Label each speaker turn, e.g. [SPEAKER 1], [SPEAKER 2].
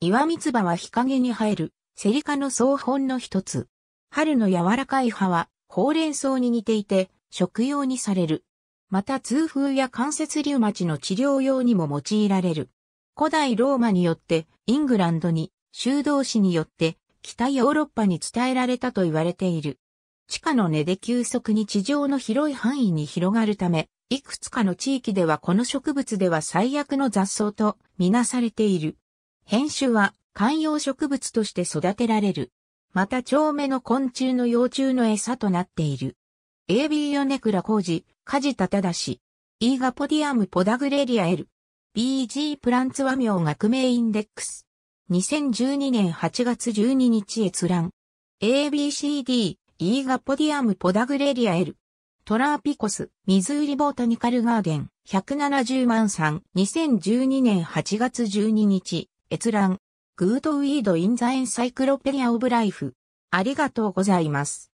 [SPEAKER 1] 岩三
[SPEAKER 2] 葉は日陰に生える、セリ科の草本の一つ。春の柔らかい葉は、ほうれん草に似ていて、食用にされる。また痛風や関節リウマチの治療用にも用いられる。古代ローマによって、イングランドに、修道士によって、北ヨーロッパに伝えられたと言われている。地下の根で急速に地上の広い範囲に広がるため、いくつかの地域ではこの植物では最悪の雑草とみなされている。変種は観葉植物として育てられる。また長目の昆虫の幼虫の餌となっている。AB ヨネクラ工事、カジタタダシ、イーガポディアムポダグレリア L、BG プランツ和名学名インデックス。2012年8月12日閲覧。ABCD、イーガポディアムポダグレリア L。トラーピコス、ミズーリボータニカルガーデン、170万3、2012年8月12日。閲覧。グートウィードインザエンサイクロペリアオブライフ。ありがとうございます。